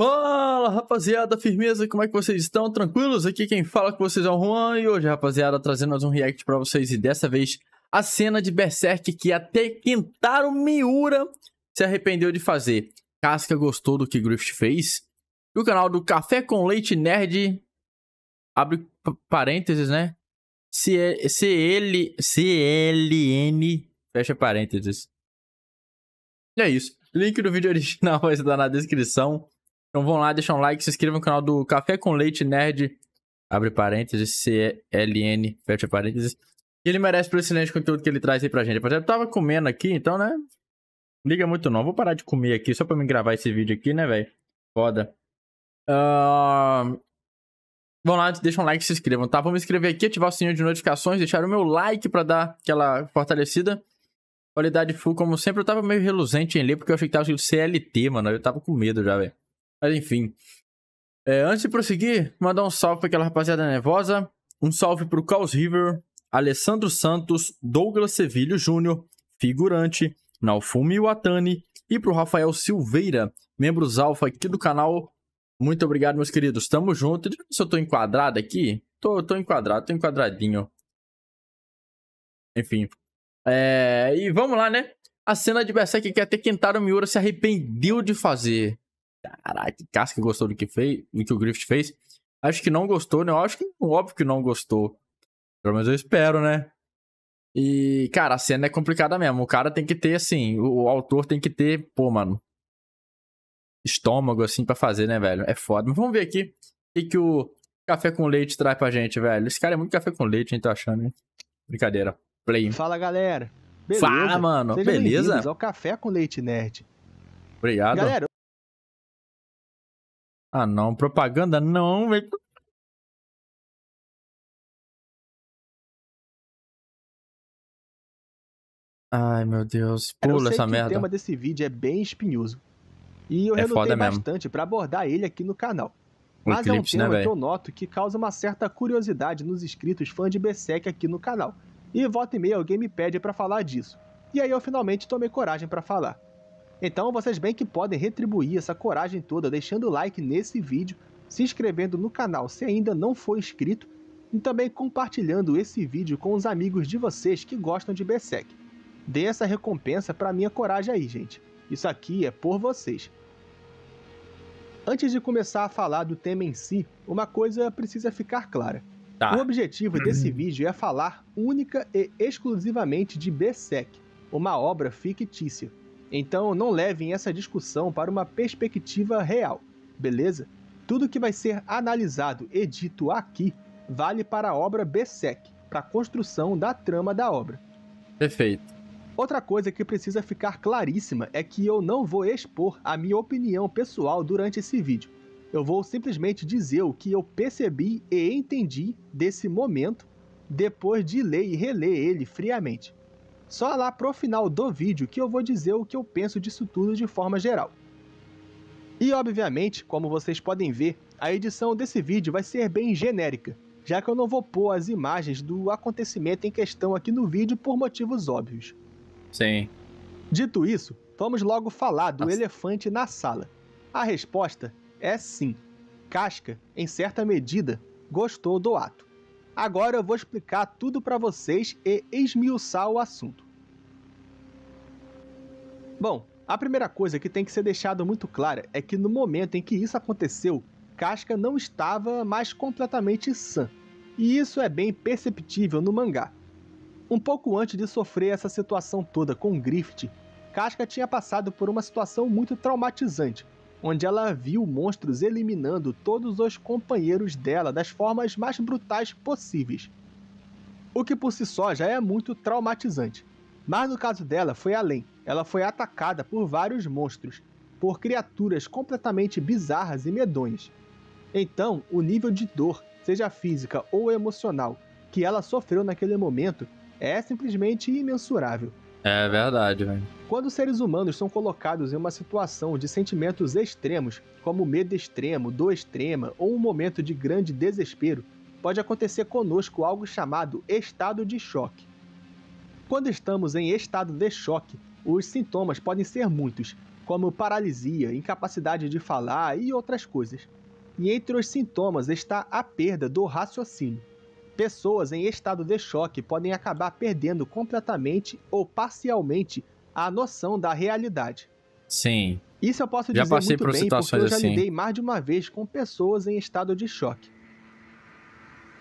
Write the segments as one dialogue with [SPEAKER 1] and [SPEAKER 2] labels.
[SPEAKER 1] Fala rapaziada, firmeza, como é que vocês estão? Tranquilos? Aqui quem fala com vocês é o Juan e hoje, rapaziada, trazendo mais um react pra vocês e dessa vez a cena de Berserk que até Kentaro Miura se arrependeu de fazer. Casca gostou do que Griffith fez? E o canal do Café com Leite Nerd, abre parênteses, né? l CLN, fecha parênteses. E é isso. Link do vídeo original vai estar na descrição. Então vão lá, deixam um like, se inscrevam no canal do Café com Leite Nerd, abre parênteses, CLN, fecha parênteses. E ele merece pelo excelente conteúdo que ele traz aí pra gente. Eu tava comendo aqui, então, né? Liga muito não. Vou parar de comer aqui só pra me gravar esse vídeo aqui, né, velho? Foda. Uh... Vão lá, deixa um like e se inscrevam, tá? Vamos me inscrever aqui, ativar o sininho de notificações, deixar o meu like pra dar aquela fortalecida. Qualidade full, como sempre, eu tava meio reluzente em ler, porque eu achei que tava escrito CLT, mano. Eu tava com medo já, velho. Mas enfim. É, antes de prosseguir, mandar um salve para aquela rapaziada nervosa. Um salve para o Caos River, Alessandro Santos, Douglas Sevilho Júnior, figurante, Naofumi Watani e para o Rafael Silveira, membros alfa aqui do canal. Muito obrigado, meus queridos. Tamo junto. Deixa eu ver se eu tô enquadrado aqui. Tô, tô enquadrado, tô enquadradinho. Enfim. É... E vamos lá, né? A cena de Berserk que até Kentaro Miura se arrependeu de fazer. Caraca, que casca gostou do que, fez, do que o Griffith fez. Acho que não gostou, né? Eu acho que óbvio que não gostou. Pelo menos eu espero, né? E, cara, a cena é complicada mesmo. O cara tem que ter, assim, o, o autor tem que ter, pô, mano, estômago, assim, para fazer, né, velho? É foda. Mas vamos ver aqui o que, que o café com leite traz pra gente, velho. Esse cara é muito café com leite, a gente tá achando, hein? Brincadeira. Play. Fala, galera. Beleza? Fala, mano. Beleza?
[SPEAKER 2] O Café com Leite Nerd.
[SPEAKER 1] Obrigado. Galera,
[SPEAKER 2] ah, não. Propaganda não, velho. Ai, meu
[SPEAKER 1] Deus. É, pula essa merda. O tema
[SPEAKER 2] desse vídeo é bem espinhoso. E eu é relutei bastante mesmo. abordar ele aqui no canal. O Mas é um né, tema né, que eu noto que causa uma certa curiosidade nos inscritos fãs de Berserk aqui no canal. E volta e meia alguém me pede pra falar disso. E aí eu finalmente tomei coragem para falar. Então vocês bem que podem retribuir essa coragem toda deixando o like nesse vídeo, se inscrevendo no canal se ainda não for inscrito e também compartilhando esse vídeo com os amigos de vocês que gostam de Berserk. Dê essa recompensa para minha coragem aí, gente. Isso aqui é por vocês. Antes de começar a falar do tema em si, uma coisa precisa ficar clara. Tá. O objetivo desse vídeo é falar única e exclusivamente de Berserk, uma obra fictícia. Então não levem essa discussão para uma perspectiva real, beleza? Tudo que vai ser analisado e dito aqui vale para a obra Besek, para a construção da trama da obra. Perfeito. Outra coisa que precisa ficar claríssima é que eu não vou expor a minha opinião pessoal durante esse vídeo. Eu vou simplesmente dizer o que eu percebi e entendi desse momento depois de ler e reler ele friamente. Só lá pro final do vídeo que eu vou dizer o que eu penso disso tudo de forma geral. E obviamente, como vocês podem ver, a edição desse vídeo vai ser bem genérica, já que eu não vou pôr as imagens do acontecimento em questão aqui no vídeo por motivos óbvios. Sim. Dito isso, vamos logo falar do Nossa. elefante na sala. A resposta é sim. Casca, em certa medida, gostou do ato. Agora eu vou explicar tudo para vocês e esmiuçar o assunto. Bom, a primeira coisa que tem que ser deixado muito clara é que no momento em que isso aconteceu, Casca não estava mais completamente sã, e isso é bem perceptível no mangá. Um pouco antes de sofrer essa situação toda com Griffith, Casca tinha passado por uma situação muito traumatizante, onde ela viu monstros eliminando todos os companheiros dela das formas mais brutais possíveis. O que por si só já é muito traumatizante. Mas no caso dela foi além. Ela foi atacada por vários monstros, por criaturas completamente bizarras e medonhas. Então, o nível de dor, seja física ou emocional, que ela sofreu naquele momento é simplesmente imensurável.
[SPEAKER 1] É verdade, velho.
[SPEAKER 2] Quando seres humanos são colocados em uma situação de sentimentos extremos, como medo extremo, dor extrema ou um momento de grande desespero, pode acontecer conosco algo chamado estado de choque. Quando estamos em estado de choque, os sintomas podem ser muitos, como paralisia, incapacidade de falar e outras coisas. E entre os sintomas está a perda do raciocínio. Pessoas em estado de choque podem acabar perdendo completamente ou parcialmente a noção da realidade. Sim. Isso eu posso já dizer passei muito por bem situações porque eu já assim. lidei mais de uma vez com pessoas em estado de choque.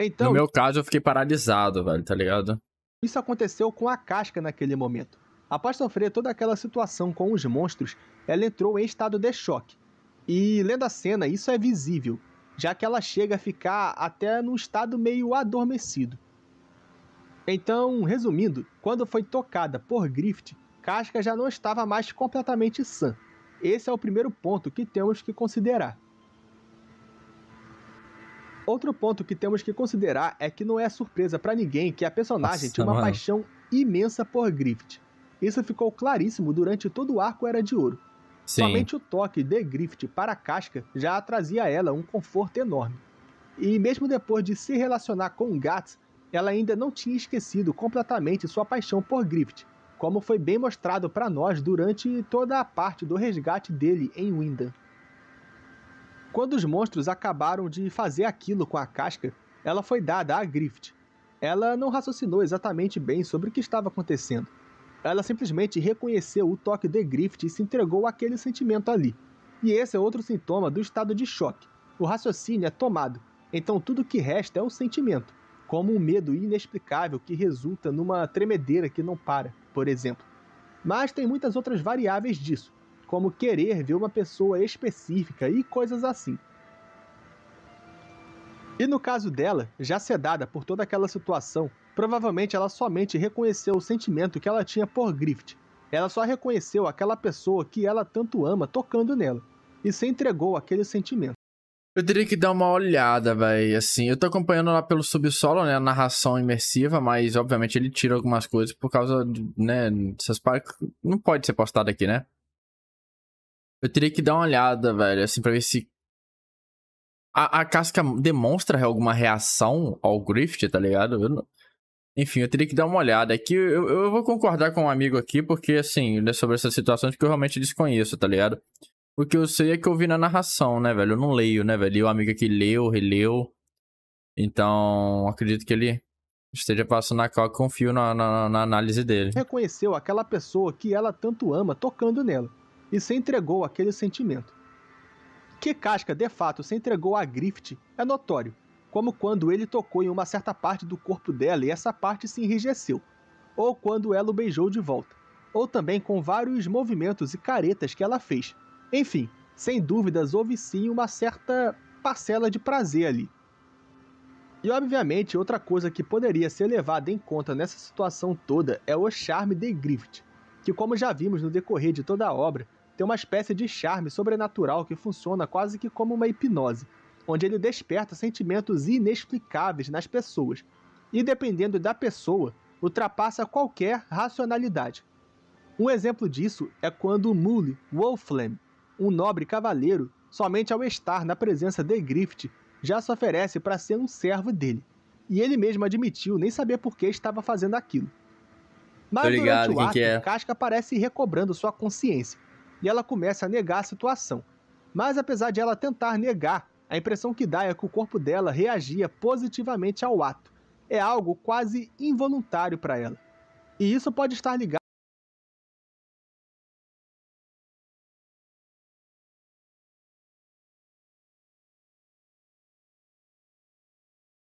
[SPEAKER 2] Então, no meu
[SPEAKER 1] caso, eu fiquei paralisado, velho, tá ligado?
[SPEAKER 2] Isso aconteceu com a casca naquele momento. Após sofrer toda aquela situação com os monstros, ela entrou em estado de choque. E lendo a cena, isso é visível já que ela chega a ficar até num estado meio adormecido. Então, resumindo, quando foi tocada por Griffith, Casca já não estava mais completamente sã. Esse é o primeiro ponto que temos que considerar. Outro ponto que temos que considerar é que não é surpresa para ninguém que a personagem Nossa, tinha uma mano. paixão imensa por Griffith. Isso ficou claríssimo durante todo o arco Era de Ouro. Sim. Somente o toque de Griffith para a casca já trazia a ela um conforto enorme. E mesmo depois de se relacionar com Guts, ela ainda não tinha esquecido completamente sua paixão por Griffith, como foi bem mostrado para nós durante toda a parte do resgate dele em Windan. Quando os monstros acabaram de fazer aquilo com a casca, ela foi dada a Griffith. Ela não raciocinou exatamente bem sobre o que estava acontecendo, ela simplesmente reconheceu o toque de Griffith e se entregou àquele sentimento ali. E esse é outro sintoma do estado de choque. O raciocínio é tomado, então tudo que resta é o sentimento, como um medo inexplicável que resulta numa tremedeira que não para, por exemplo. Mas tem muitas outras variáveis disso, como querer ver uma pessoa específica e coisas assim. E no caso dela, já sedada por toda aquela situação, Provavelmente ela somente reconheceu o sentimento que ela tinha por Griffith. Ela só reconheceu aquela pessoa que ela tanto ama tocando nela e se entregou àquele sentimento.
[SPEAKER 1] Eu teria que dar uma olhada, velho. Assim, eu tô acompanhando lá pelo subsolo, né? A narração imersiva, mas obviamente ele tira algumas coisas por causa, né? Essas partes. Não pode ser postado aqui, né? Eu teria que dar uma olhada, velho, assim, pra ver se. A, a casca demonstra alguma reação ao Grift, tá ligado? Eu não... Enfim, eu teria que dar uma olhada aqui. Eu, eu vou concordar com um amigo aqui, porque, assim, né, sobre essa situação que eu realmente desconheço, tá ligado? O que eu sei é que eu vi na narração, né, velho? Eu não leio, né, velho? E o amigo aqui leu, releu. Então, acredito que ele esteja passando a cal confio na, na, na análise dele.
[SPEAKER 2] Reconheceu aquela pessoa que ela tanto ama tocando nela e se entregou àquele sentimento. Que Casca, de fato, se entregou a Grift é notório, como quando ele tocou em uma certa parte do corpo dela e essa parte se enrijeceu, ou quando ela o beijou de volta, ou também com vários movimentos e caretas que ela fez. Enfim, sem dúvidas houve sim uma certa parcela de prazer ali. E obviamente, outra coisa que poderia ser levada em conta nessa situação toda é o charme de Griffith, que, como já vimos no decorrer de toda a obra, tem uma espécie de charme sobrenatural que funciona quase que como uma hipnose, onde ele desperta sentimentos inexplicáveis nas pessoas e, dependendo da pessoa, ultrapassa qualquer racionalidade. Um exemplo disso é quando Mule Wolflam, um nobre cavaleiro, somente ao estar na presença de Grift, já se oferece para ser um servo dele. E ele mesmo admitiu nem saber por que estava fazendo aquilo. Mas ligado, durante o ato, é? Casca aparece recobrando sua consciência, e ela começa a negar a situação. Mas apesar de ela tentar negar, a impressão que dá é que o corpo dela reagia positivamente ao ato. É algo quase involuntário para ela. E isso pode estar ligado.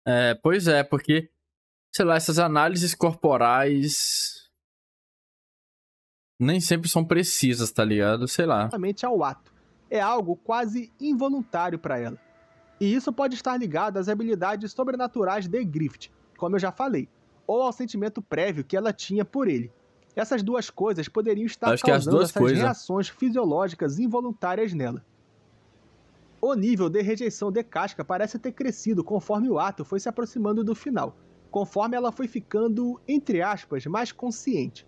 [SPEAKER 2] É, pois é, porque,
[SPEAKER 1] sei lá, essas análises corporais nem sempre são precisas, tá ligado? Sei lá.
[SPEAKER 2] Ao ato é algo quase involuntário para ela. E isso pode estar ligado às habilidades sobrenaturais de Griffith, como eu já falei, ou ao sentimento prévio que ela tinha por ele. Essas duas coisas poderiam estar Acho é causando essas coisas. reações fisiológicas involuntárias nela. O nível de rejeição de Casca parece ter crescido conforme o ato foi se aproximando do final, conforme ela foi ficando, entre aspas, mais consciente.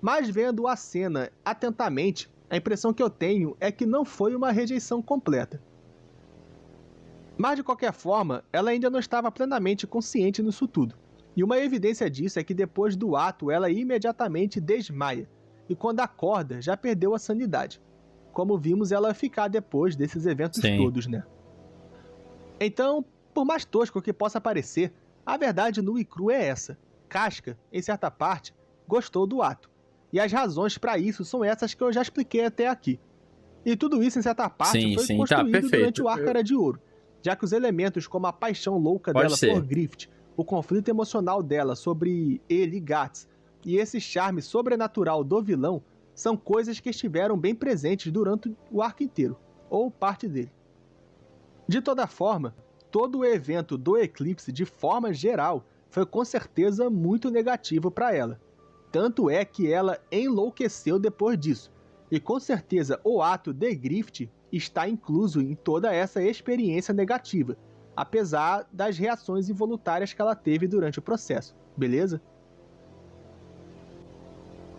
[SPEAKER 2] Mas vendo a cena atentamente, a impressão que eu tenho é que não foi uma rejeição completa. Mas de qualquer forma, ela ainda não estava plenamente consciente nisso tudo. E uma evidência disso é que depois do ato ela imediatamente desmaia, e quando acorda já perdeu a sanidade. Como vimos ela ficar depois desses eventos Sim. todos, né? Então, por mais tosco que possa parecer, a verdade nua e crua é essa. Casca, em certa parte, gostou do ato e as razões para isso são essas que eu já expliquei até aqui. E tudo isso, em certa parte, sim, foi sim, tá, construído tá, durante o Arca Era de Ouro, já que os elementos como a paixão louca Pode dela ser. por Griffith, o conflito emocional dela sobre ele e Guts, e esse charme sobrenatural do vilão são coisas que estiveram bem presentes durante o arco inteiro, ou parte dele. De toda forma, todo o evento do eclipse, de forma geral, foi com certeza muito negativo para ela. Tanto é que ela enlouqueceu depois disso. E com certeza o ato de grift está incluso em toda essa experiência negativa, apesar das reações involuntárias que ela teve durante o processo, beleza?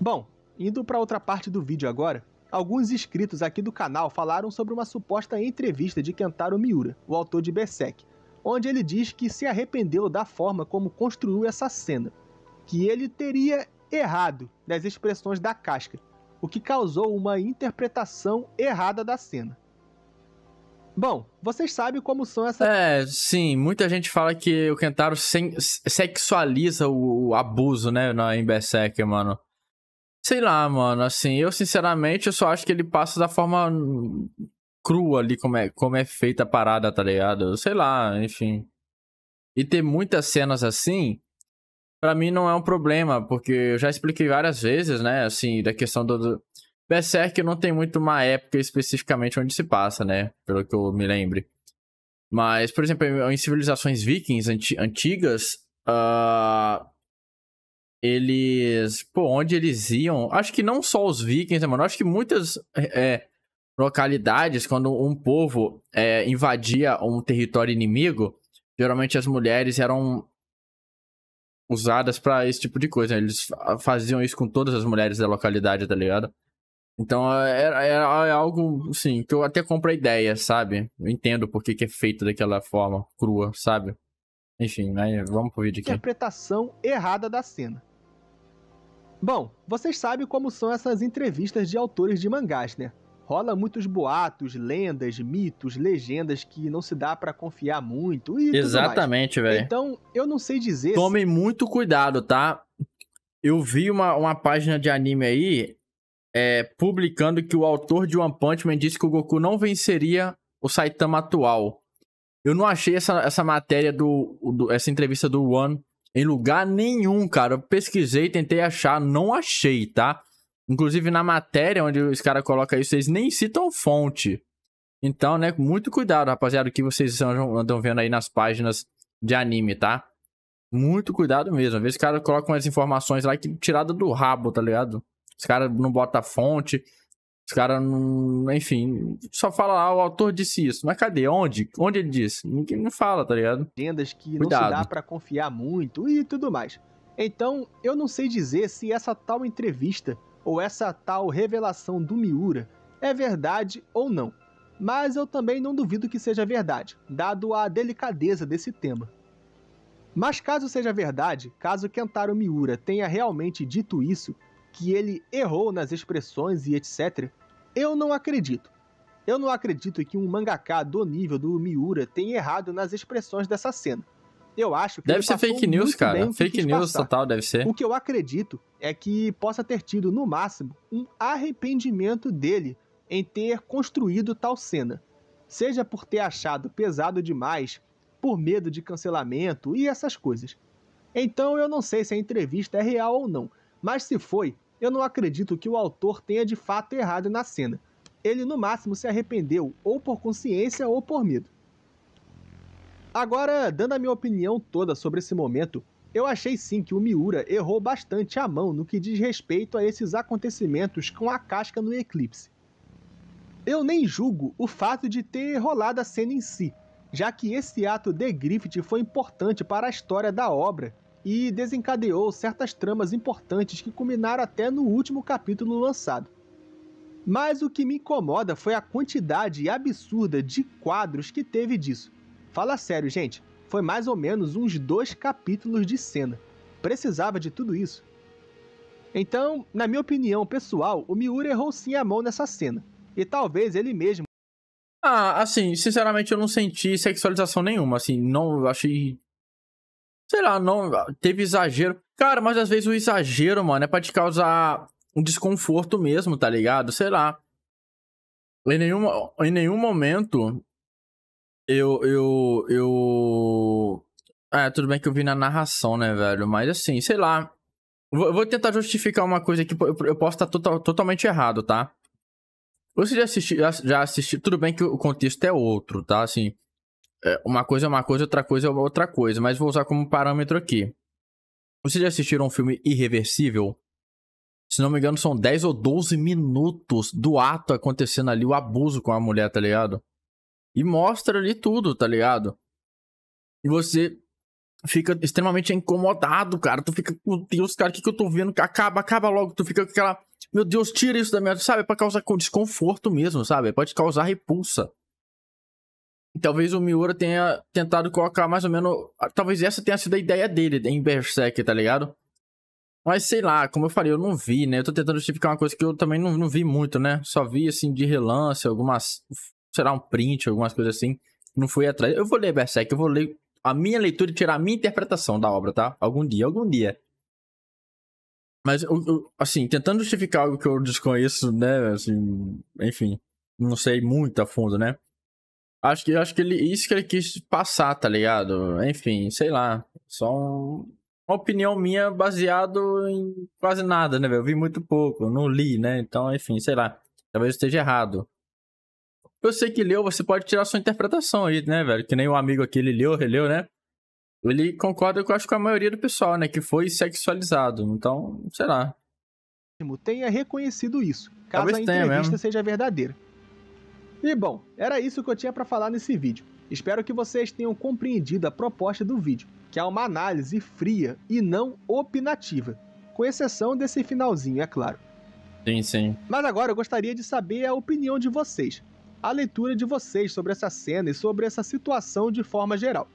[SPEAKER 2] Bom, indo para outra parte do vídeo agora, alguns inscritos aqui do canal falaram sobre uma suposta entrevista de Kentaro Miura, o autor de Berserk, onde ele diz que se arrependeu da forma como construiu essa cena, que ele teria errado das expressões da casca, o que causou uma interpretação errada da cena. Bom, vocês sabem como são essas.
[SPEAKER 1] É, sim, muita gente fala que o Kentaro sexualiza o, o, abuso, né, na, em Berserk, mano. Sei lá, mano, assim, eu sinceramente eu só acho que ele passa da forma crua ali, como é, como é feita a parada, tá ligado? Sei lá, enfim. E tem muitas cenas assim para mim não é um problema, porque eu já expliquei várias vezes, né, assim, da questão do, do... Berserk não tem muito uma época especificamente onde se passa, né, pelo que eu me lembre. Mas, por exemplo, em civilizações vikings anti antigas, uh... eles, pô, onde eles iam, acho que não só os vikings, né, mano, acho que muitas é, é localidades, quando um povo é, invadia um território inimigo, geralmente as mulheres eram usadas para esse tipo de coisa. Eles faziam isso com todas as mulheres da localidade, tá ligado? Então é, é, é, é, algo, assim, que eu até compro a ideia, sabe? Eu entendo por que, é feito daquela forma crua, sabe? Enfim, vamos pro vídeo aqui.
[SPEAKER 2] Interpretação errada da cena. Bom, vocês sabem como são essas entrevistas de autores de mangás, né? rola muitos boatos, lendas, mitos, legendas que não se dá para confiar muito e Exatamente, velho. Então, eu não sei dizer. Tomem
[SPEAKER 1] se... muito cuidado, tá? Eu vi uma, uma página de anime aí é, publicando que o autor de One Punch Man disse que o Goku não venceria o Saitama atual. Eu não achei essa, essa matéria do, do essa entrevista do One em lugar nenhum, cara. Eu pesquisei, tentei achar, não achei, tá? Inclusive, na matéria onde os caras colocam isso, eles nem citam fonte. Então, né, muito cuidado, rapaziada, o que vocês andam vendo aí nas páginas de anime, tá? Muito cuidado mesmo. Às vezes os caras colocam as informações lá que tirada do rabo, tá ligado? Os caras não botam fonte, os caras não. Enfim, só fala lá, ah, o autor disse isso. Mas cadê? Onde? Onde ele disse? Ninguém não fala, tá ligado? Lendas que cuidado. não se dá
[SPEAKER 2] pra confiar muito e tudo mais. Então, eu não sei dizer se essa tal entrevista ou essa tal revelação do Miura é verdade ou não. Mas eu também não duvido que seja verdade, dado a delicadeza desse tema. Mas caso seja verdade, caso Kentaro Miura tenha realmente dito isso, que ele errou nas expressões e etc, eu não acredito. Eu não acredito que um mangaká do nível do Miura tenha errado nas expressões dessa cena. Eu acho que. Deve ser fake news, cara. Fake news total, deve ser. O que eu acredito é que possa ter tido, no máximo, um arrependimento dele em ter construído tal cena. Seja por ter achado pesado demais, por medo de cancelamento e essas coisas. Então eu não sei se a entrevista é real ou não, mas se foi, eu não acredito que o autor tenha de fato errado na cena. Ele no máximo se arrependeu, ou por consciência ou por medo. Agora, dando a minha opinião toda sobre esse momento, eu achei sim que o Miura errou bastante a mão no que diz respeito a esses acontecimentos com a casca no eclipse. Eu nem julgo o fato de ter rolado a cena em si, já que esse ato de Griffith foi importante para a história da obra e desencadeou certas tramas importantes que culminaram até no último capítulo lançado. Mas o que me incomoda foi a quantidade absurda de quadros que teve disso. Fala sério, gente, foi mais ou menos uns dois capítulos de cena. Precisava de tudo isso. Então, na minha opinião pessoal, o Miura errou sim a mão nessa cena. E talvez ele mesmo. Ah, assim, sinceramente
[SPEAKER 1] eu não senti sexualização nenhuma, assim, não achei. Sei lá, não. Teve exagero. Cara, mas às vezes o exagero, mano, é pra te causar um desconforto mesmo, tá ligado? Sei lá. Em nenhum, em nenhum momento eu, eu, eu. É, tudo bem que eu vi na narração, né, velho? Mas assim, sei lá. Vou, vou tentar justificar uma coisa que eu, posso estar total, totalmente errado, tá? Você já assistiu, já assisti, tudo bem que o contexto é outro, tá? Assim, é, uma coisa é uma coisa, outra coisa é outra coisa, mas vou usar como parâmetro aqui. Vocês já assistiram um filme irreversível? Se não me engano, são 10 ou 12 minutos do ato acontecendo ali, o abuso com a mulher, tá ligado? E mostra ali tudo, tá ligado? E você fica extremamente incomodado, cara. Tu fica, com Deus, cara, o que, que eu tô vendo? Acaba, acaba logo. Tu fica com aquela, meu Deus, tira isso da minha. Sabe? Pra causar desconforto mesmo, sabe? Pode causar repulsa. E talvez o Miura tenha tentado colocar mais ou menos. Talvez essa tenha sido a ideia dele em Berserk, tá ligado? Mas sei lá, como eu falei, eu não vi, né? Eu tô tentando justificar uma coisa que eu também não, não vi muito, né? Só vi, assim, de relance, algumas será um print, algumas coisas assim. Não fui atrás. Eu vou ler Berserk, eu vou ler a minha leitura e tirar a minha interpretação da obra, tá? Algum dia, algum dia. Mas, eu, eu, assim, tentando justificar algo que eu desconheço, né? Assim, enfim, não sei muito a fundo, né? Acho que, acho que ele, isso que ele quis passar, tá ligado? Enfim, sei lá. Só um, uma opinião minha baseado em quase nada, né, Eu vi muito pouco, não li, né? Então, enfim, sei lá. Talvez eu esteja errado. Você que leu, você pode tirar sua interpretação aí, né, velho? Que nem o um amigo aqui, ele leu, releu, né? Ele concorda com, acho, com a maioria do pessoal, né? Que foi sexualizado. Então, sei lá.
[SPEAKER 2] Tenha reconhecido isso, caso Talvez a entrevista seja verdadeira. E bom, era isso que eu tinha para falar nesse vídeo. Espero que vocês tenham compreendido a proposta do vídeo, que é uma análise fria e não opinativa, com exceção desse finalzinho, é claro. Sim, sim. Mas agora eu gostaria de saber a opinião de vocês a leitura de vocês sobre essa cena e sobre essa situação de forma geral.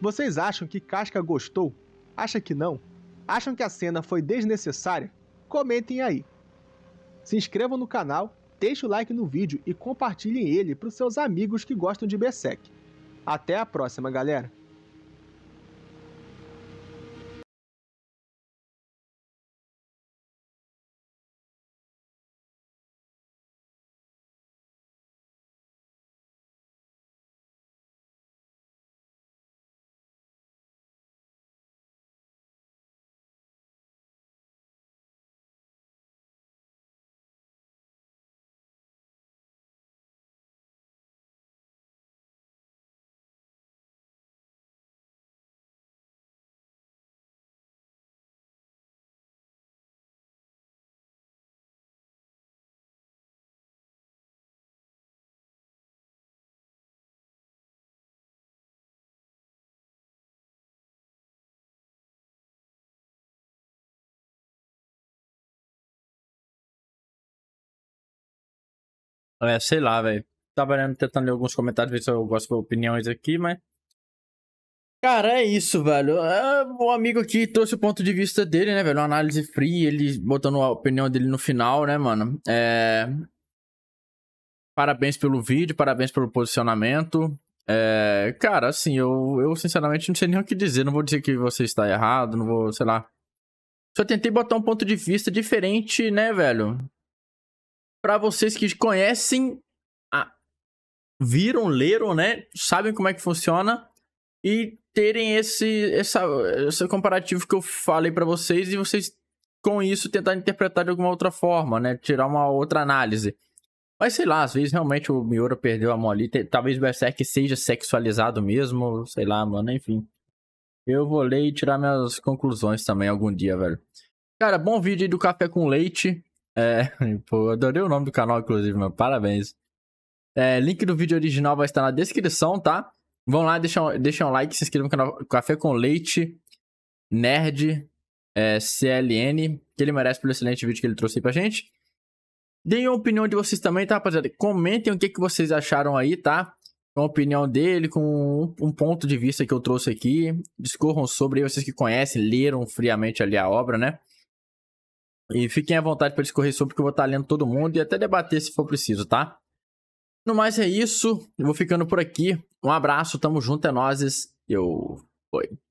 [SPEAKER 2] Vocês acham que Casca gostou? Acha que não? Acham que a cena foi desnecessária? Comentem aí. Se inscrevam no canal, deixem o like no vídeo e compartilhem ele para os seus amigos que gostam de Berserk. Até a próxima, galera! É, sei lá, velho. Tava tentando ler alguns comentários, ver se eu gosto de
[SPEAKER 1] opiniões aqui, mas. Cara, é isso, velho. É, o amigo aqui trouxe o ponto de vista dele, né, velho? Uma análise free, ele botando a opinião dele no final, né, mano? É... Parabéns pelo vídeo, parabéns pelo posicionamento. É... Cara, assim, eu, eu sinceramente não sei nem o que dizer. Não vou dizer que você está errado, não vou, sei lá. Só tentei botar um ponto de vista diferente, né, velho? para vocês que conhecem, a... viram, leram, né? Sabem como é que funciona e terem esse, essa, esse comparativo que eu falei para vocês e vocês com isso tentar interpretar de alguma outra forma, né? Tirar uma outra análise. Mas sei lá, às vezes realmente o Miura perdeu a mão ali. Talvez o Berserk seja sexualizado mesmo, sei lá, mano, enfim. Eu vou ler e tirar minhas conclusões também algum dia, velho. Cara, bom vídeo aí do Café com Leite. É, pô, adorei o nome do canal, inclusive, meu Parabéns. É, link do vídeo original vai estar na descrição, tá? Vão lá, deixam, deixam um like, se inscrevam no canal Café com Leite, Nerd, é, CLN, que ele merece pelo excelente vídeo que ele trouxe aí pra gente. Deem a opinião de vocês também, tá, rapaziada? Comentem o que, que vocês acharam aí, tá? Com a opinião dele, com um ponto de vista que eu trouxe aqui. Discorram sobre vocês que conhecem, leram friamente ali a obra, né? E fiquem à vontade para discorrer sobre o que eu vou estar tá lendo todo mundo e até debater se for preciso, tá? No mais é isso. Eu vou ficando por aqui. Um abraço, tamo junto, é nozes. Eu. Foi.